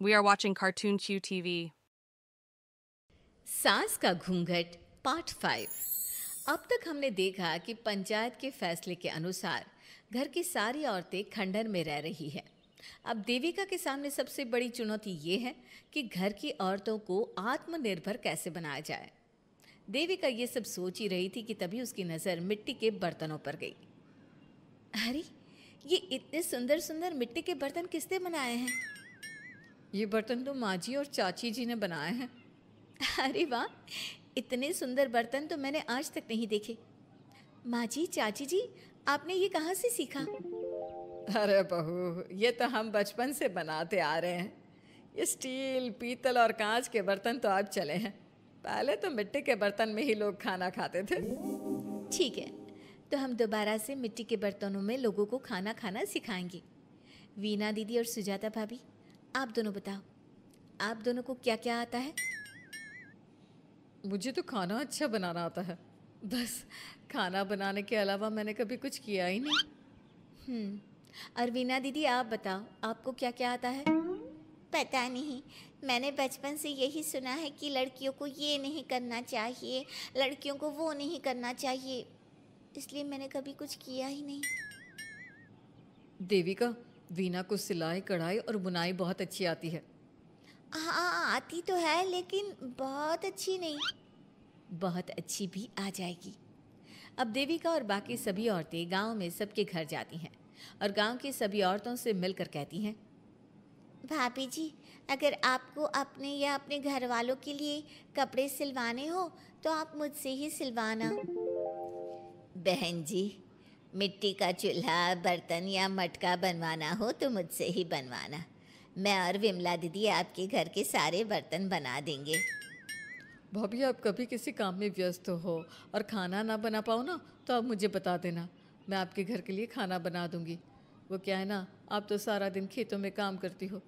We are watching Cartoon Q TV. सांस का घूंघट पार्ट फाइव अब तक हमने देखा कि पंचायत के फैसले के अनुसार घर की सारी औरतें खंडर में रह रही है अब देविका के सामने सबसे बड़ी चुनौती ये है कि घर की औरतों को आत्मनिर्भर कैसे बनाया जाए देविका ये सब सोच ही रही थी कि तभी उसकी नज़र मिट्टी के बर्तनों पर गई अरे ये इतने सुंदर सुंदर मिट्टी के बर्तन किसने बनाए हैं ये बर्तन तो माँ जी और चाची जी ने बनाए हैं अरे वाह इतने सुंदर बर्तन तो मैंने आज तक नहीं देखे माँ जी चाची जी आपने ये कहाँ से सीखा अरे बहू ये तो हम बचपन से बनाते आ रहे हैं ये स्टील पीतल और कांच के बर्तन तो आज चले हैं पहले तो मिट्टी के बर्तन में ही लोग खाना खाते थे ठीक है तो हम दोबारा से मिट्टी के बर्तनों में लोगों को खाना खाना सिखाएंगे वीना दीदी और सुजाता भाभी आप दोनों बताओ आप दोनों को क्या क्या आता है मुझे तो खाना अच्छा बनाना आता है बस खाना बनाने के अलावा मैंने कभी कुछ किया ही नहीं हम्म, अरवीना दीदी आप बताओ आपको क्या क्या आता है पता नहीं मैंने बचपन से यही सुना है कि लड़कियों को ये नहीं करना चाहिए लड़कियों को वो नहीं करना चाहिए इसलिए मैंने कभी कुछ किया ही नहीं देविका वीना को सिलाई कढ़ाई और बुनाई बहुत अच्छी आती है हाँ आती तो है लेकिन बहुत अच्छी नहीं बहुत अच्छी भी आ जाएगी अब देविका और बाकी सभी औरतें गांव में सबके घर जाती हैं और गांव की सभी औरतों से मिलकर कहती हैं भाभी जी अगर आपको अपने या अपने घर वालों के लिए कपड़े सिलवाने हो तो आप मुझसे ही सिलवाना बहन जी मिट्टी का चूल्हा बर्तन या मटका बनवाना हो तो मुझसे ही बनवाना मैं और विमला दीदी आपके घर के सारे बर्तन बना देंगे भाभी आप कभी किसी काम में व्यस्त हो और खाना ना बना पाओ ना तो आप मुझे बता देना मैं आपके घर के लिए खाना बना दूँगी वो क्या है ना आप तो सारा दिन खेतों में काम करती हो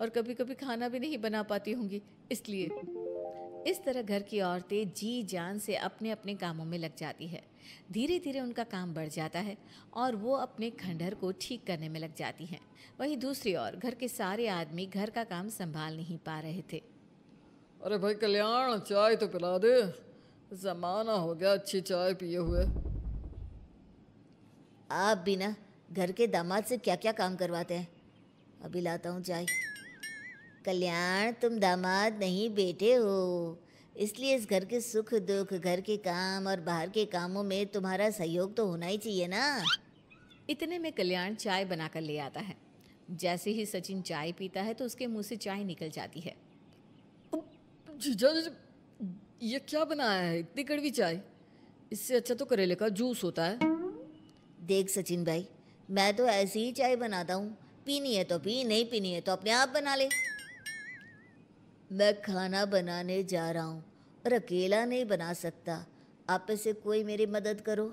और कभी कभी खाना भी नहीं बना पाती होंगी इसलिए इस तरह घर की औरतें जी जान से अपने अपने कामों में लग जाती है धीरे धीरे उनका काम बढ़ जाता है और वो अपने खंडहर को ठीक करने में लग जाती हैं वहीं दूसरी ओर घर के सारे आदमी घर का काम संभाल नहीं पा रहे थे अरे भाई कल्याण चाय तो पिला दे जमाना हो गया अच्छी चाय पिए हुए आप बिना घर के दामाद से क्या क्या काम करवाते हैं अभी लाता हूँ चाय कल्याण तुम दामाद नहीं बेटे हो इसलिए इस घर के सुख दुख घर के काम और बाहर के कामों में तुम्हारा सहयोग तो होना ही चाहिए ना इतने में कल्याण चाय बनाकर ले आता है जैसे ही सचिन चाय पीता है तो उसके मुंह से चाय निकल जाती है जीजा जी ये क्या बनाया है इतनी कड़वी चाय इससे अच्छा तो करेले का जूस होता है देख सचिन भाई मैं तो ऐसी ही चाय बनाता हूँ पीनी है तो पी नहीं पीनी है तो अपने आप बना ले मैं खाना बनाने जा रहा हूँ और अकेला नहीं बना सकता आप से कोई मेरी मदद करो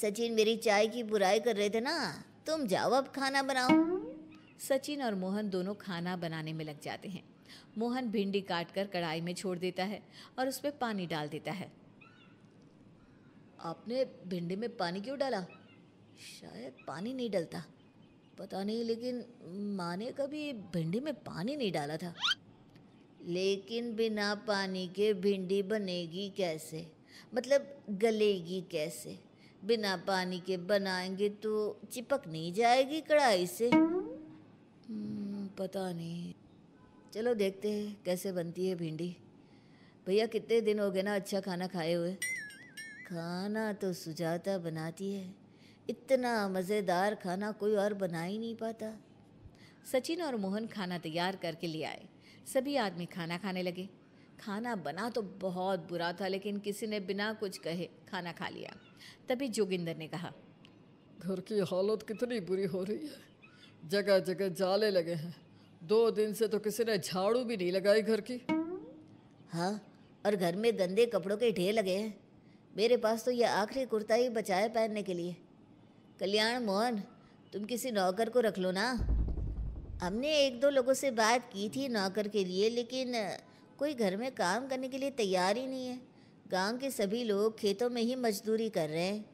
सचिन मेरी चाय की बुराई कर रहे थे ना तुम जाओ अब खाना बनाओ सचिन और मोहन दोनों खाना बनाने में लग जाते हैं मोहन भिंडी काट कर कढ़ाई में छोड़ देता है और उसमें पानी डाल देता है आपने भिंडी में पानी क्यों डाला शायद पानी नहीं डलता पता नहीं लेकिन माँ ने कभी भिंडी में पानी नहीं डाला था लेकिन बिना पानी के भिंडी बनेगी कैसे मतलब गलेगी कैसे बिना पानी के बनाएंगे तो चिपक नहीं जाएगी कढ़ाई से हम्म, पता नहीं चलो देखते हैं कैसे बनती है भिंडी भैया कितने दिन हो गए ना अच्छा खाना खाए हुए खाना तो सुजाता बनाती है इतना मज़ेदार खाना कोई और बना ही नहीं पाता सचिन और मोहन खाना तैयार करके ले आए सभी आदमी खाना खाने लगे खाना बना तो बहुत बुरा था लेकिन किसी ने बिना कुछ कहे खाना खा लिया तभी जोगिंदर ने कहा घर की हालत कितनी बुरी हो रही है जगह जगह जाले लगे हैं दो दिन से तो किसी ने झाड़ू भी नहीं लगाई घर की हाँ और घर में गंदे कपड़ों के ढेर लगे हैं मेरे पास तो यह आखिरी कुर्ता ही बचाए पहनने के लिए कल्याण मोहन तुम किसी नौकर को रख लो ना हमने एक दो लोगों से बात की थी नौकर के लिए लेकिन कोई घर में काम करने के लिए तैयार ही नहीं है गांव के सभी लोग खेतों में ही मजदूरी कर रहे हैं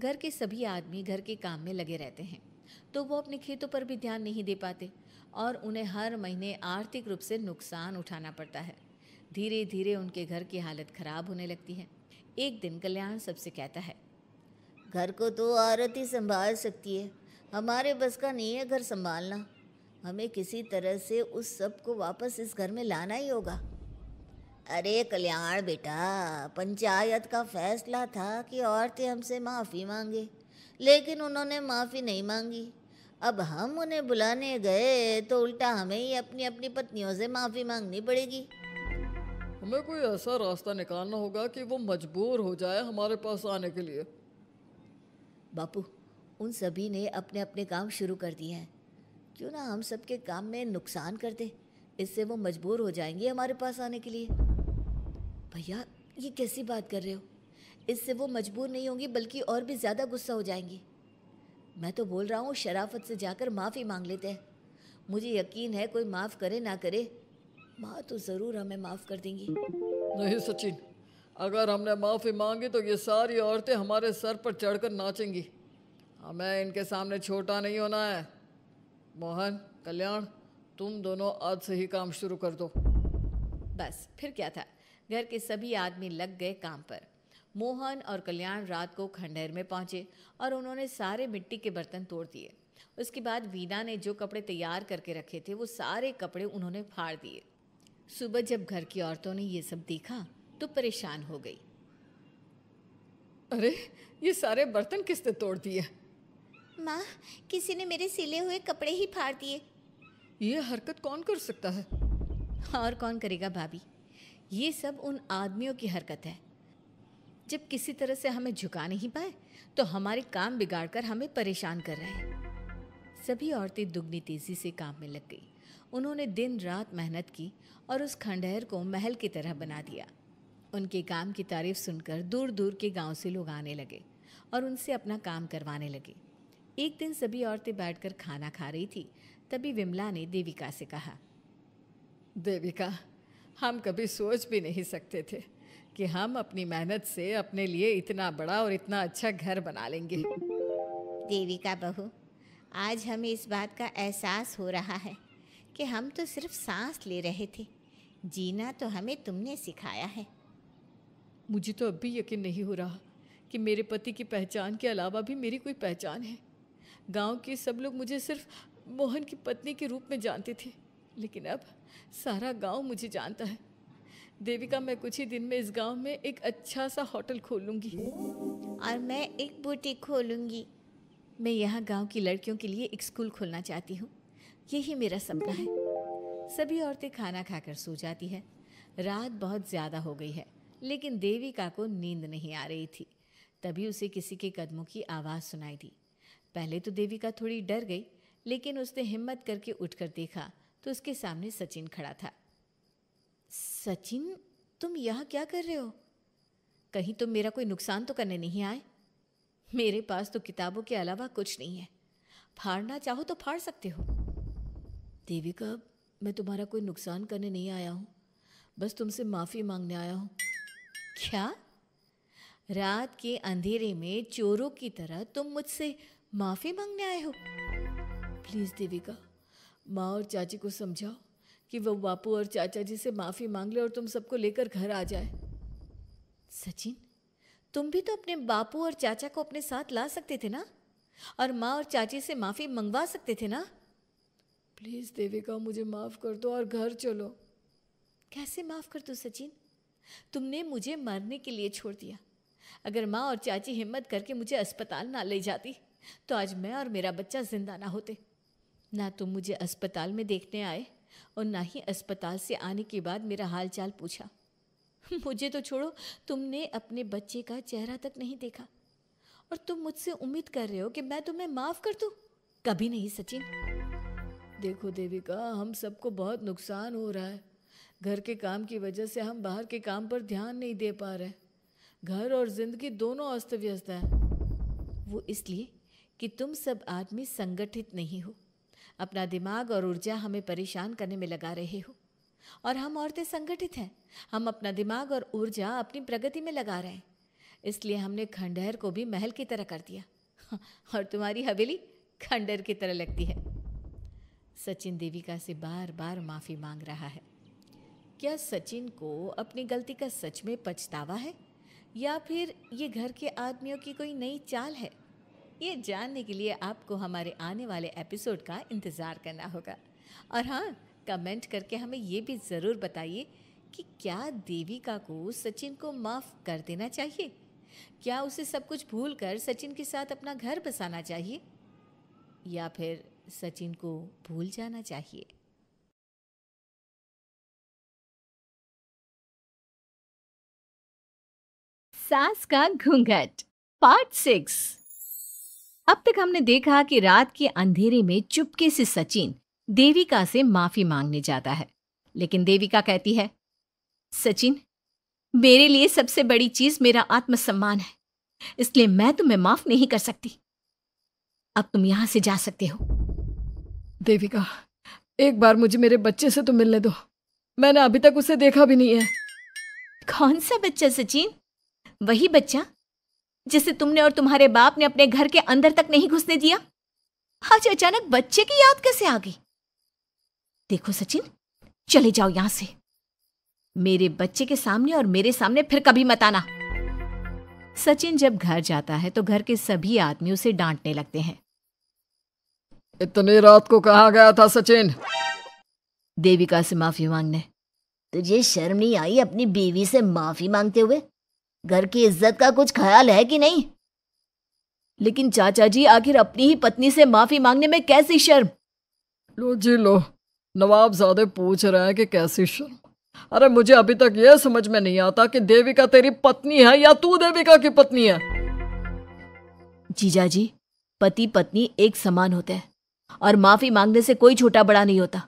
घर के सभी आदमी घर के काम में लगे रहते हैं तो वो अपने खेतों पर भी ध्यान नहीं दे पाते और उन्हें हर महीने आर्थिक रूप से नुकसान उठाना पड़ता है धीरे धीरे उनके घर की हालत खराब होने लगती है एक दिन कल्याण सबसे कहता है घर को तो औरत ही संभाल सकती है हमारे बस का नहीं है घर संभालना हमें किसी तरह से उस सब को वापस इस घर में लाना ही होगा अरे कल्याण बेटा पंचायत का फैसला था कि औरतें हमसे माफ़ी मांगे लेकिन उन्होंने माफ़ी नहीं मांगी अब हम उन्हें बुलाने गए तो उल्टा हमें ही अपनी अपनी पत्नियों से माफ़ी मांगनी पड़ेगी हमें कोई ऐसा रास्ता निकालना होगा कि वो मजबूर हो जाए हमारे पास आने के लिए बापू उन सभी ने अपने अपने काम शुरू कर दिए हैं क्यों ना हम सब के काम में नुकसान कर दे इससे वो मजबूर हो जाएंगे हमारे पास आने के लिए भैया ये कैसी बात कर रहे हो इससे वो मजबूर नहीं होंगी बल्कि और भी ज़्यादा गुस्सा हो जाएंगी मैं तो बोल रहा हूँ शराफत से जाकर माफ़ी मांग लेते हैं मुझे यकीन है कोई माफ़ करे ना करे माँ तो ज़रूर हमें माफ़ कर देंगी नहीं सचिन अगर हमने माफ़ी मांगी तो ये सारी औरतें हमारे सर पर चढ़कर नाचेंगी हमें हाँ, इनके सामने छोटा नहीं होना है मोहन कल्याण तुम दोनों आज से ही काम शुरू कर दो बस फिर क्या था घर के सभी आदमी लग गए काम पर मोहन और कल्याण रात को खंडहर में पहुंचे और उन्होंने सारे मिट्टी के बर्तन तोड़ दिए उसके बाद वीना ने जो कपड़े तैयार करके रखे थे वो सारे कपड़े उन्होंने फाड़ दिए सुबह जब घर की औरतों ने ये सब देखा तो परेशान हो गई अरे ये सारे बर्तन किसने तोड़ दिए माँ किसी ने मेरे सिले हुए कपड़े ही फाड़ दिए ये हरकत कौन कर सकता है और कौन करेगा भाभी ये सब उन आदमियों की हरकत है जब किसी तरह से हमें झुका नहीं पाए तो हमारे काम बिगाड़कर हमें परेशान कर रहे हैं सभी औरतें दुगनी तेजी से काम में लग गई उन्होंने दिन रात मेहनत की और उस खंडहर को महल की तरह बना दिया उनके काम की तारीफ सुनकर दूर दूर के गांव से लोग आने लगे और उनसे अपना काम करवाने लगे एक दिन सभी औरतें बैठकर खाना खा रही थी तभी विमला ने देविका से कहा देविका हम कभी सोच भी नहीं सकते थे कि हम अपनी मेहनत से अपने लिए इतना बड़ा और इतना अच्छा घर बना लेंगे देविका बहू आज हमें इस बात का एहसास हो रहा है कि हम तो सिर्फ सांस ले रहे थे जीना तो हमें तुमने सिखाया है मुझे तो अब भी यकीन नहीं हो रहा कि मेरे पति की पहचान के अलावा भी मेरी कोई पहचान है गांव के सब लोग मुझे सिर्फ मोहन की पत्नी के रूप में जानते थे लेकिन अब सारा गांव मुझे जानता है देविका मैं कुछ ही दिन में इस गांव में एक अच्छा सा होटल खोलूंगी और मैं एक बुटीक खोलूंगी मैं यहाँ गांव की लड़कियों के लिए एक स्कूल खोलना चाहती हूँ यही मेरा सपना है सभी औरतें खाना खाकर सो जाती है रात बहुत ज़्यादा हो गई है लेकिन देविका को नींद नहीं आ रही थी तभी उसे किसी के कदमों की आवाज़ सुनाई दी पहले तो देविका थोड़ी डर गई लेकिन उसने हिम्मत करके उठकर देखा तो उसके सामने सचिन खड़ा था सचिन तुम यह क्या कर रहे हो कहीं तुम तो मेरा कोई नुकसान तो करने नहीं आए मेरे पास तो किताबों के अलावा कुछ नहीं है फाड़ना चाहो तो फाड़ सकते हो देविका मैं तुम्हारा कोई नुकसान करने नहीं आया हूँ बस तुमसे माफ़ी मांगने आया हूँ क्या रात के अंधेरे में चोरों की तरह तुम मुझसे माफ़ी मांगने आए हो प्लीज़ देविका माँ और चाची को समझाओ कि वो बापू और चाचा जी से माफ़ी मांग ले और तुम सबको लेकर घर आ जाए सचिन तुम भी तो अपने बापू और चाचा को अपने साथ ला सकते थे ना और माँ और चाची से माफ़ी मंगवा सकते थे ना प्लीज़ देविका मुझे माफ़ कर दो और घर चलो कैसे माफ़ कर दो सचिन तुमने मुझे मरने के लिए छोड़ दिया अगर माँ और चाची हिम्मत करके मुझे अस्पताल ना ले जाती तो आज मैं और मेरा बच्चा जिंदा ना होते ना तुम मुझे अस्पताल में देखने आए और ना ही अस्पताल से आने के बाद मेरा हाल चाल पूछा मुझे तो छोड़ो तुमने अपने बच्चे का चेहरा तक नहीं देखा और तुम मुझसे उम्मीद कर रहे हो कि मैं तुम्हें माफ़ कर दू कभी नहीं सचिन देखो देविका हम सबको बहुत नुकसान हो रहा है घर के काम की वजह से हम बाहर के काम पर ध्यान नहीं दे पा रहे घर और जिंदगी दोनों अस्त व्यस्त है वो इसलिए कि तुम सब आदमी संगठित नहीं हो अपना दिमाग और ऊर्जा हमें परेशान करने में लगा रहे हो और हम औरतें संगठित हैं हम अपना दिमाग और ऊर्जा अपनी प्रगति में लगा रहे हैं इसलिए हमने खंडहर को भी महल की तरह कर दिया और तुम्हारी हवेली खंडहर की तरह लगती है सचिन देविका से बार बार माफ़ी मांग रहा है क्या सचिन को अपनी गलती का सच में पछतावा है या फिर ये घर के आदमियों की कोई नई चाल है ये जानने के लिए आपको हमारे आने वाले एपिसोड का इंतज़ार करना होगा और हाँ कमेंट करके हमें ये भी ज़रूर बताइए कि क्या देविका को सचिन को माफ़ कर देना चाहिए क्या उसे सब कुछ भूल कर सचिन के साथ अपना घर बसाना चाहिए या फिर सचिन को भूल जाना चाहिए सास का घूंघट पार्ट सिक्स अब तक हमने देखा कि रात के अंधेरे में चुपके से सचिन देविका से माफी मांगने जाता है लेकिन देविका कहती है सचिन मेरे लिए सबसे बड़ी चीज मेरा आत्मसम्मान है इसलिए मैं तुम्हें माफ नहीं कर सकती अब तुम यहां से जा सकते हो देविका एक बार मुझे मेरे बच्चे से तुम तो मिलने दो मैंने अभी तक उसे देखा भी नहीं है कौन सा बच्चा सचिन वही बच्चा जिसे तुमने और तुम्हारे बाप ने अपने घर के अंदर तक नहीं घुसने दिया आज अचानक बच्चे की याद कैसे आ गई देखो सचिन चले जाओ यहां से मेरे बच्चे के सामने और मेरे सामने फिर कभी मत आना सचिन जब घर जाता है तो घर के सभी आदमी उसे डांटने लगते हैं इतनी रात को कहा गया था सचिन देविका से माफी मांगने तुझे शर्म नहीं आई अपनी बीवी से माफी मांगते हुए घर की इज्जत का कुछ ख्याल है कि नहीं लेकिन चाचा जी आखिर अपनी ही पत्नी से माफी मांगने में कैसी शर्म लो जी लो नवाब ज्यादा पूछ रहे हैं कि कैसी शर्म अरे मुझे अभी तक यह समझ में नहीं आता कि देविका तेरी पत्नी है या तू देविका की पत्नी है जीजा जी पति पत्नी एक समान होते हैं और माफी मांगने से कोई छोटा बड़ा नहीं होता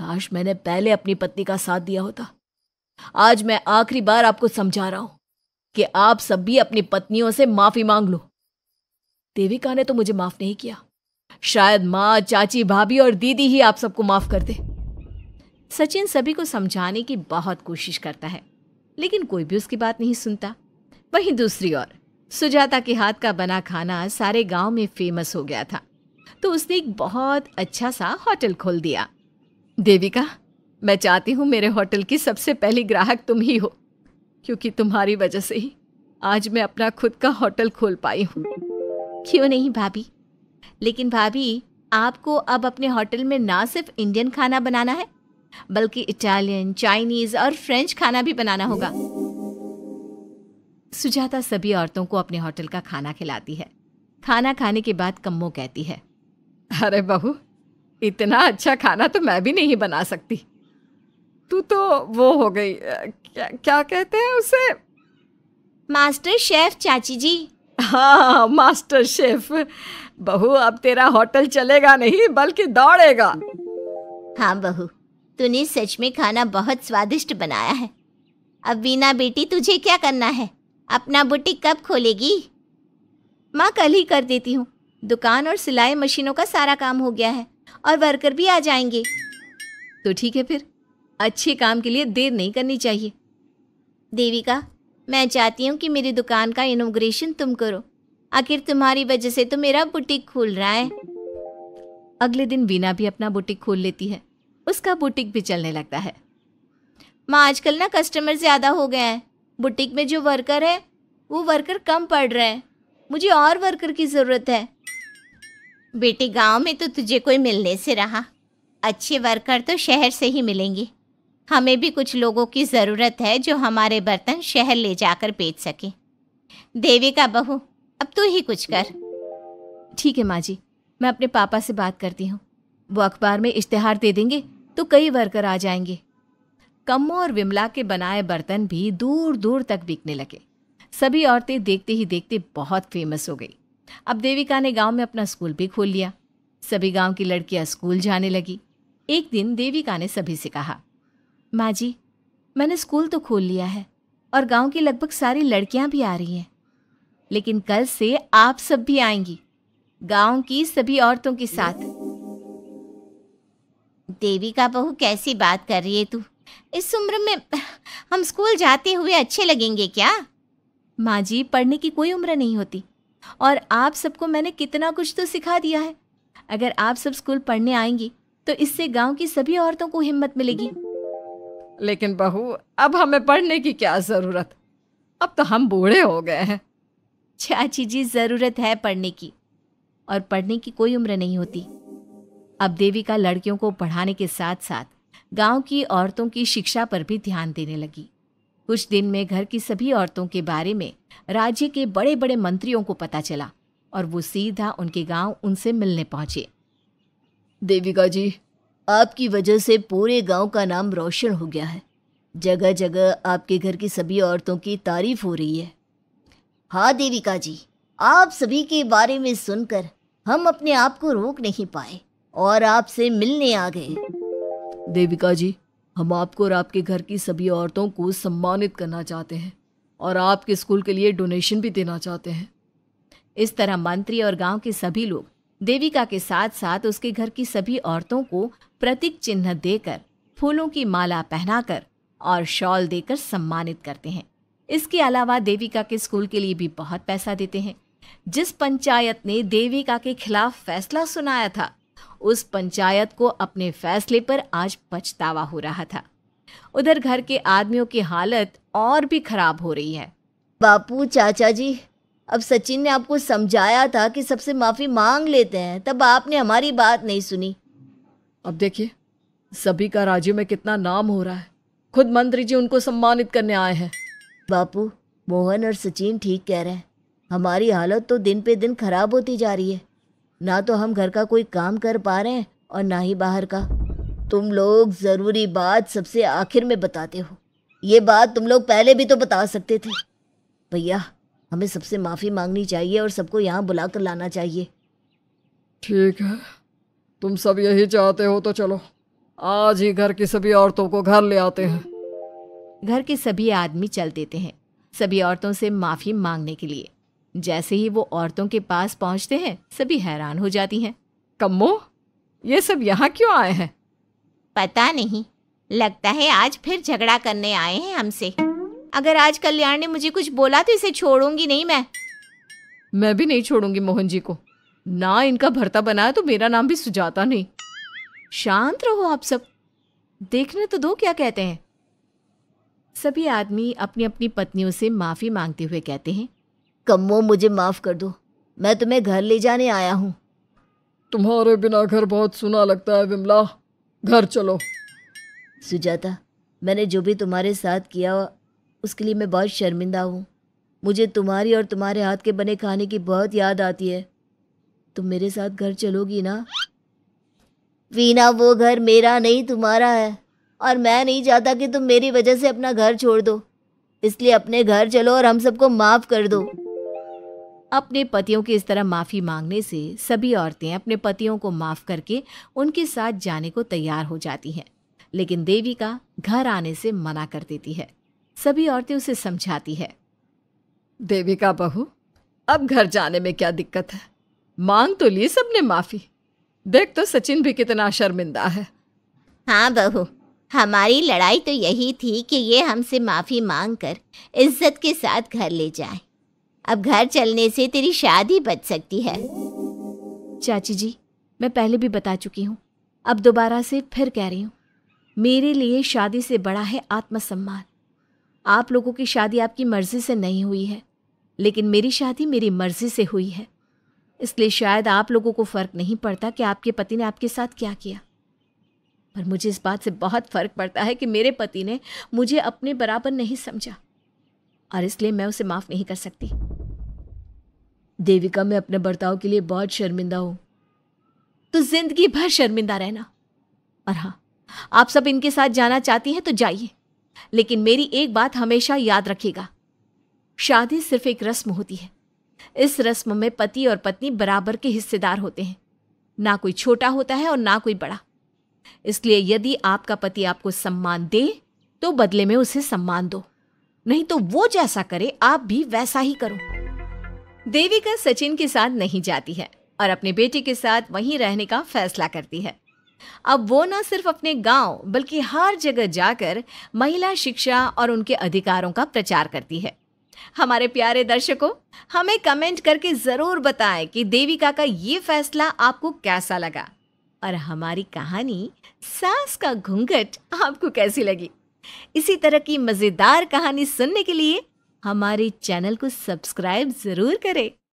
काश मैंने पहले अपनी पत्नी का साथ दिया होता आज मैं आखिरी बार आपको समझा रहा हूं कि आप सब भी अपनी पत्नियों से माफी मांग लो देविका ने तो मुझे माफ नहीं किया शायद माँ चाची भाभी और दीदी ही आप सबको माफ कर दे सचिन सभी को समझाने की बहुत कोशिश करता है लेकिन कोई भी उसकी बात नहीं सुनता वहीं दूसरी ओर सुजाता के हाथ का बना खाना सारे गांव में फेमस हो गया था तो उसने एक बहुत अच्छा सा होटल खोल दिया देविका मैं चाहती हूँ मेरे होटल की सबसे पहली ग्राहक तुम ही हो क्योंकि तुम्हारी वजह से ही आज मैं अपना खुद का होटल खोल पाई हूँ क्यों नहीं भाभी लेकिन भाभी आपको अब अपने होटल में ना सिर्फ इंडियन खाना बनाना है बल्कि इटालियन चाइनीज और फ्रेंच खाना भी बनाना होगा सुजाता सभी औरतों को अपने होटल का खाना खिलाती है खाना खाने के बाद कम्मो कहती है अरे बहू इतना अच्छा खाना तो मैं भी नहीं बना सकती तू तो वो हो गई क्या क्या कहते हैं उसे मास्टर शेफ चाची जी हाँ मास्टर शेफ बहू अब तेरा होटल चलेगा नहीं बल्कि दौड़ेगा हाँ बहू तूने सच में खाना बहुत स्वादिष्ट बनाया है अब वीना बेटी तुझे क्या करना है अपना बुटीक कब खोलेगी माँ कल ही कर देती हूँ दुकान और सिलाई मशीनों का सारा काम हो गया है और वर्कर भी आ जाएंगे तो ठीक है फिर अच्छे काम के लिए देर नहीं करनी चाहिए देविका मैं चाहती हूँ कि मेरी दुकान का इनोग्रेशन तुम करो आखिर तुम्हारी वजह से तो मेरा बुटीक खुल रहा है अगले दिन वीना भी अपना बुटीक खोल लेती है उसका बुटीक भी चलने लगता है माँ आजकल ना कस्टमर ज़्यादा हो गए हैं बुटीक में जो वर्कर है वो वर्कर कम पड़ रहे हैं मुझे और वर्कर की ज़रूरत है बेटे गांव में तो तुझे कोई मिलने से रहा अच्छे वर्कर तो शहर से ही मिलेंगे हमें भी कुछ लोगों की ज़रूरत है जो हमारे बर्तन शहर ले जाकर बेच सके देवी का बहू अब तू ही कुछ कर ठीक है माँ जी मैं अपने पापा से बात करती हूँ वो अखबार में इश्तहार दे देंगे तो कई वर्कर आ जाएंगे कम्मो और विमला के बनाए बर्तन भी दूर दूर तक बिकने लगे सभी औरतें देखते ही देखते बहुत फेमस हो गई अब देविका ने गांव में अपना स्कूल भी खोल लिया सभी गांव की लड़कियां स्कूल जाने लगी एक दिन देविका ने सभी से कहा माँ जी मैंने स्कूल तो खोल लिया है और गांव की लगभग सारी लड़कियां भी आ रही हैं लेकिन कल से आप सब भी आएंगी गांव की सभी औरतों के साथ देवी का बहू कैसी बात कर रही है तू इस उम्र में हम स्कूल जाते हुए अच्छे लगेंगे क्या माँ जी पढ़ने की कोई उम्र नहीं होती और आप सबको मैंने कितना कुछ तो सिखा दिया है अगर आप सब स्कूल पढ़ने आएंगी तो इससे गांव की सभी औरतों को हिम्मत मिलेगी लेकिन बहू अब हमें पढ़ने की क्या ज़रूरत अब तो हम बूढ़े हो गए हैं चाची जी ज़रूरत है पढ़ने की और पढ़ने की कोई उम्र नहीं होती अब देवी का लड़कियों को पढ़ाने के साथ साथ गांव की औरतों की शिक्षा पर भी ध्यान देने लगी कुछ दिन में घर की सभी औरतों के बारे में राज्य के बड़े बड़े मंत्रियों को पता चला और वो सीधा उनके गांव उनसे मिलने पहुंचे देविका जी आपकी वजह से पूरे गांव का नाम रोशन हो गया है जगह जगह आपके घर की सभी औरतों की तारीफ हो रही है हाँ देविका जी आप सभी के बारे में सुनकर हम अपने आप को रोक नहीं पाए और आपसे मिलने आ गए देविका जी हम आपको और आपके घर की सभी औरतों को सम्मानित करना चाहते हैं और आपके स्कूल के लिए डोनेशन भी देना चाहते हैं इस तरह मंत्री और गांव के सभी लोग देविका के साथ साथ उसके घर की सभी औरतों को प्रतीक चिन्ह देकर फूलों की माला पहनाकर और शॉल देकर सम्मानित करते हैं इसके अलावा देविका के स्कूल के लिए भी बहुत पैसा देते हैं जिस पंचायत ने देविका के खिलाफ फैसला सुनाया था उस पंचायत को अपने फैसले पर आज पछतावा हो रहा था उधर घर के आदमियों की हालत और भी खराब हो रही है बापू चाचा जी अब सचिन ने आपको समझाया था कि सबसे माफ़ी मांग लेते हैं तब आपने हमारी बात नहीं सुनी अब देखिए सभी का राज्य में कितना नाम हो रहा है खुद मंत्री जी उनको सम्मानित करने आए हैं बापू मोहन और सचिन ठीक कह रहे हैं हमारी हालत तो दिन पे दिन खराब होती जा रही है ना तो हम घर का कोई काम कर पा रहे हैं और ना ही बाहर का तुम लोग ज़रूरी बात सबसे आखिर में बताते हो ये बात तुम लोग पहले भी तो बता सकते थे भैया हमें सबसे माफ़ी मांगनी चाहिए और सबको यहाँ बुला कर लाना चाहिए ठीक है तुम सब यही चाहते हो तो चलो आज ही घर की सभी औरतों को घर ले आते हैं घर के सभी आदमी चल देते हैं सभी औरतों से माफ़ी मांगने के लिए जैसे ही वो औरतों के पास पहुंचते हैं सभी हैरान हो जाती हैं कम्मो ये सब यहाँ क्यों आए हैं पता नहीं लगता है आज फिर झगड़ा करने आए हैं हमसे अगर आज कल्याण ने मुझे कुछ बोला तो इसे छोड़ूंगी नहीं मैं मैं भी नहीं छोड़ूंगी मोहन जी को ना इनका भरता बनाया तो मेरा नाम भी सुजाता नहीं शांत रहो आप सब देखने तो दो क्या कहते हैं सभी आदमी अपनी अपनी पत्नियों से माफ़ी मांगते हुए कहते हैं कम्मो मुझे माफ़ कर दो मैं तुम्हें घर ले जाने आया हूँ तुम्हारे बिना घर बहुत सुना लगता है विमला घर चलो सुजाता मैंने जो भी तुम्हारे साथ किया उसके लिए मैं बहुत शर्मिंदा हूँ मुझे तुम्हारी और तुम्हारे हाथ के बने खाने की बहुत याद आती है तुम मेरे साथ घर चलोगी ना वीना वो घर मेरा नहीं तुम्हारा है और मैं नहीं चाहता कि तुम मेरी वजह से अपना घर छोड़ दो इसलिए अपने घर चलो और हम सबको माफ़ कर दो अपने पतियों के इस तरह माफ़ी मांगने से सभी औरतें अपने पतियों को माफ़ करके उनके साथ जाने को तैयार हो जाती हैं लेकिन देवी का घर आने से मना कर देती है सभी औरतें उसे समझाती है देवी का बहू अब घर जाने में क्या दिक्कत है मांग तो ली सबने माफी देख तो सचिन भी कितना शर्मिंदा है हाँ बहू हमारी लड़ाई तो यही थी कि ये हमसे माफ़ी मांग कर इज्जत के साथ घर ले जाए अब घर चलने से तेरी शादी बच सकती है चाची जी मैं पहले भी बता चुकी हूँ अब दोबारा से फिर कह रही हूँ मेरे लिए शादी से बड़ा है आत्मसम्मान आप लोगों की शादी आपकी मर्जी से नहीं हुई है लेकिन मेरी शादी मेरी मर्जी से हुई है इसलिए शायद आप लोगों को फ़र्क नहीं पड़ता कि आपके पति ने आपके साथ क्या किया पर मुझे इस बात से बहुत फ़र्क पड़ता है कि मेरे पति ने मुझे अपने बराबर नहीं समझा और इसलिए मैं उसे माफ़ नहीं कर सकती देविका मैं अपने बर्ताव के लिए बहुत शर्मिंदा हूँ तो जिंदगी भर शर्मिंदा रहना और हाँ आप सब इनके साथ जाना चाहती हैं तो जाइए लेकिन मेरी एक बात हमेशा याद रखेगा शादी सिर्फ एक रस्म होती है इस रस्म में पति और पत्नी बराबर के हिस्सेदार होते हैं ना कोई छोटा होता है और ना कोई बड़ा इसलिए यदि आपका पति आपको सम्मान दे तो बदले में उसे सम्मान दो नहीं तो वो जैसा करे आप भी वैसा ही करो देविका सचिन के साथ नहीं जाती है और अपने बेटे के साथ वहीं रहने का फैसला करती है अब वो न सिर्फ अपने गांव बल्कि हर जगह जाकर महिला शिक्षा और उनके अधिकारों का प्रचार करती है हमारे प्यारे दर्शकों हमें कमेंट करके ज़रूर बताएं कि देविका का ये फैसला आपको कैसा लगा और हमारी कहानी सास का घूंघट आपको कैसी लगी इसी तरह की मज़ेदार कहानी सुनने के लिए हमारे चैनल को सब्सक्राइब ज़रूर करें